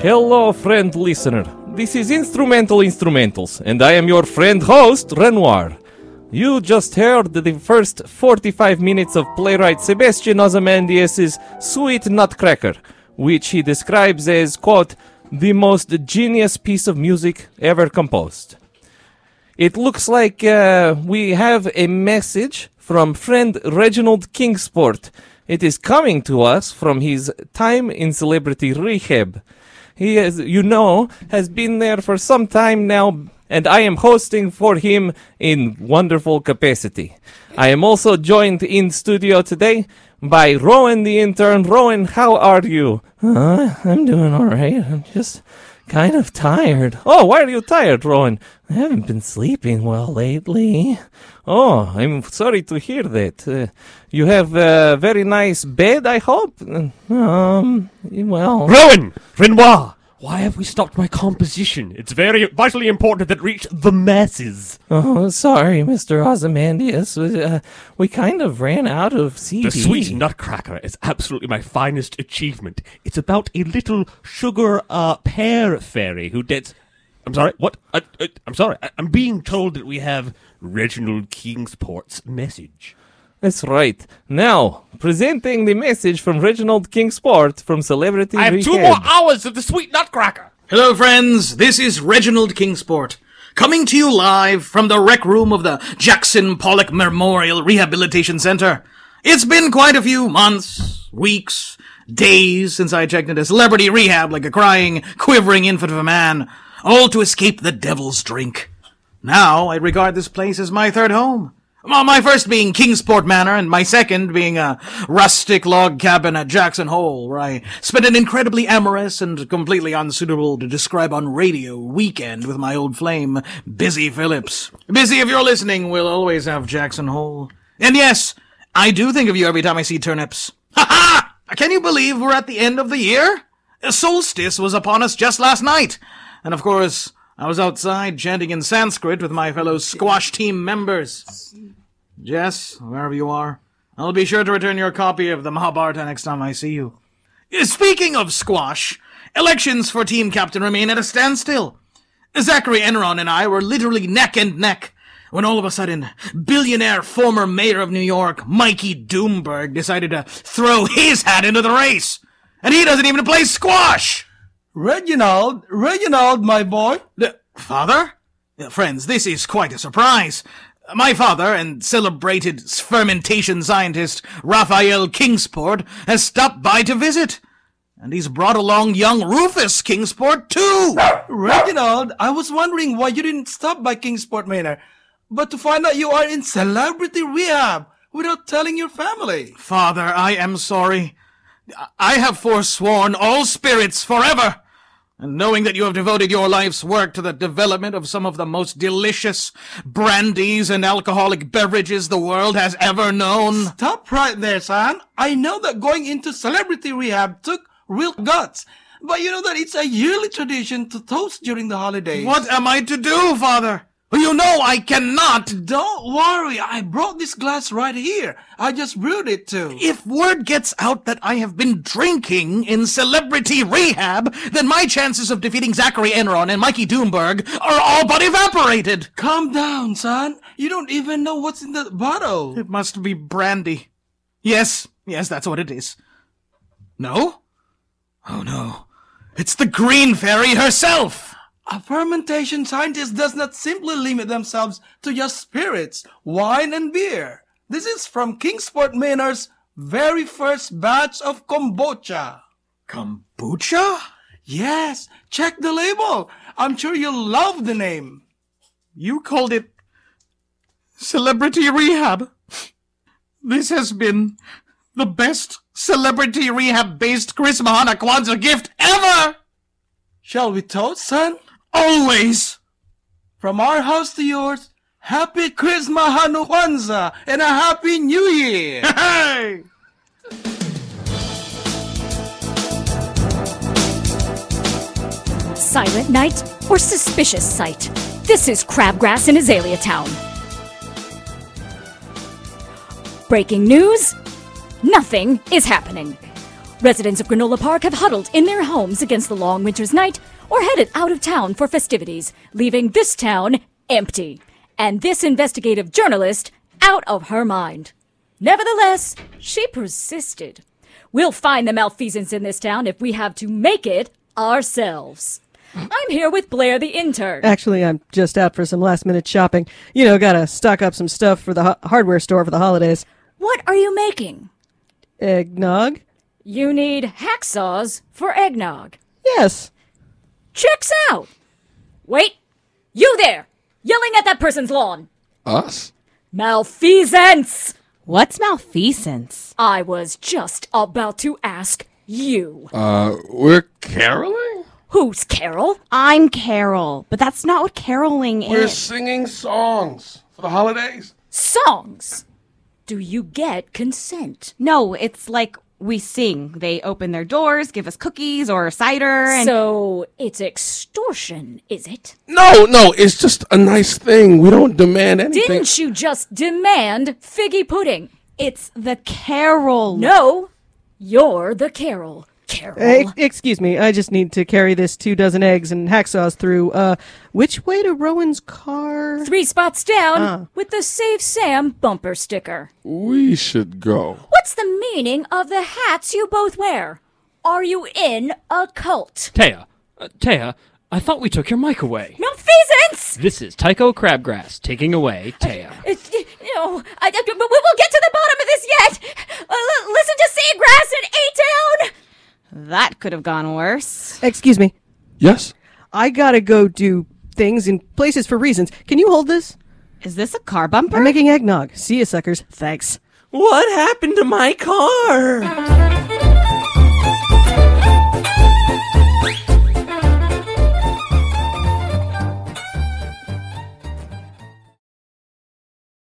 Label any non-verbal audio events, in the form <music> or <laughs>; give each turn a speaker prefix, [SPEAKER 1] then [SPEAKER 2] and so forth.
[SPEAKER 1] Hello, friend listener. This is Instrumental Instrumentals, and I am your friend host, Renoir. You just heard the first 45 minutes of playwright Sebastian Ozymandias' Sweet Nutcracker, which he describes as, quote, the most genius piece of music ever composed. It looks like uh, we have a message from friend Reginald Kingsport. It is coming to us from his time in celebrity rehab. He, as you know, has been there for some time now, and I am hosting for him in wonderful capacity. I am also joined in studio today by Rowan the intern. Rowan, how are you? I'm doing all right. I'm just kind of tired. Oh, why are you tired, Rowan? I haven't been sleeping well lately. Oh, I'm sorry to hear that. Uh, you have a very nice bed, I hope? Uh, um, well. Rowan! Renoir! Why have we stopped my composition? It's very vitally important that it reach the masses. Oh, sorry, Mr. Ozymandias. We, uh, we kind of ran out of CD. The Sweet Nutcracker is absolutely my finest achievement. It's about a little sugar uh, pear fairy who gets... I'm sorry, what? Uh, uh, I, am sorry, I, I'm being told that we have Reginald Kingsport's message. That's right. Now, presenting the message from Reginald Kingsport from Celebrity I have two more hours of the sweet nutcracker.
[SPEAKER 2] Hello, friends. This is Reginald Kingsport. Coming to you live from the rec room of the Jackson Pollock Memorial Rehabilitation Center. It's been quite a few months, weeks, days since I checked into celebrity rehab like a crying, quivering infant of a man, all to escape the devil's drink. Now I regard this place as my third home. Well, my first being Kingsport Manor, and my second being a rustic log cabin at Jackson Hole, where I spent an incredibly amorous and completely unsuitable to describe on radio weekend with my old flame, Busy Phillips. Busy, if you're listening, we'll always have Jackson Hole. And yes, I do think of you every time I see turnips. Ha ha! Can you believe we're at the end of the year? A solstice was upon us just last night. And of course, I was outside chanting in Sanskrit with my fellow squash team members. Jess, wherever you are, I'll be sure to return your copy of the Mahabharata next time I see you. Uh, speaking of squash, elections for team captain remain at a standstill. Zachary Enron and I were literally neck and neck when all of a sudden, billionaire former mayor of New York, Mikey Doomberg, decided to throw his hat into the race. And he doesn't even play squash! Reginald, Reginald, my boy. Uh, father? Uh, friends, this is quite a surprise. My father and celebrated fermentation scientist Raphael Kingsport has stopped by to visit. And he's brought along young Rufus Kingsport, too! Reginald, I was wondering why you didn't stop by Kingsport Manor, but to find out you are in celebrity rehab without telling your family. Father, I am sorry. I have forsworn all spirits forever and knowing that you have devoted your life's work to the development of some of the most delicious brandies and alcoholic beverages the world has ever known. Stop right there, son. I know that going into celebrity rehab took real guts. But you know that it's a yearly tradition to toast during the holidays. What am I to do, father? You know I cannot! Don't worry, I brought this glass right here. I just brewed it too. If word gets out that I have been drinking in celebrity rehab, then my chances of defeating Zachary Enron and Mikey Doomberg are all but evaporated! Calm down, son. You don't even know what's in the bottle. It must be brandy. Yes, yes, that's what it is. No? Oh no. It's the Green Fairy herself! A fermentation scientist does not simply limit themselves to just spirits, wine, and beer. This is from Kingsport Manor's very first batch of kombucha. Kombucha? Yes, check the label. I'm sure you'll love the name. You called it Celebrity Rehab. This has been the best celebrity rehab based Chris Mahana Kwanzaa gift ever! Shall we toast, son? always. From our house to yours, Happy Christmas, and a Happy New Year! <laughs>
[SPEAKER 3] Hey! Silent night or suspicious sight? This is Crabgrass in Azalea Town. Breaking news? Nothing is happening. Residents of Granola Park have huddled in their homes against the long winter's night or headed out of town for festivities, leaving this town empty. And this investigative journalist out of her mind. Nevertheless, she persisted. We'll find the malfeasance in this town if we have to make it ourselves. I'm here with Blair the intern. Actually, I'm just out for some last
[SPEAKER 2] minute shopping. You know, gotta stock up some stuff for the hardware store for the holidays.
[SPEAKER 3] What are you making? Eggnog? You need hacksaws for eggnog. Yes. Checks out. Wait. You there, yelling at that person's lawn. Us? Malfeasance! What's malfeasance? I was just about to ask you. Uh, we're caroling? Who's Carol? I'm Carol, but that's not what caroling we're is. We're singing songs for the holidays. Songs? Do you get consent? No, it's like we sing. They open their doors, give us cookies or cider. And- so it's extortion, is it? No, no, it's
[SPEAKER 2] just a nice thing. We don't demand anything. Didn't
[SPEAKER 3] you just demand figgy pudding? It's the Carol. No, you're the Carol. Carol. Hey,
[SPEAKER 2] excuse me, I just need to carry this two dozen eggs and hacksaws through. Uh, which way to Rowan's
[SPEAKER 3] car? Three spots down uh. with the Save Sam bumper sticker. We
[SPEAKER 1] should go.
[SPEAKER 3] What's the meaning of the hats you both wear? Are you in a cult?
[SPEAKER 2] Taya, uh, Taya, I thought we took your mic away.
[SPEAKER 3] Malfeasance!
[SPEAKER 2] This is Tycho
[SPEAKER 3] Crabgrass taking away Taya. Uh, no, I, but we will get to the bottom of this yet. Uh, l- listen to Seagrass and A Town. That could have gone worse.
[SPEAKER 2] Excuse me. Yes. I gotta go do things in places for reasons. Can
[SPEAKER 3] you hold this? Is this a car bumper? I'm making eggnog. See you, suckers. Thanks. What happened to my car?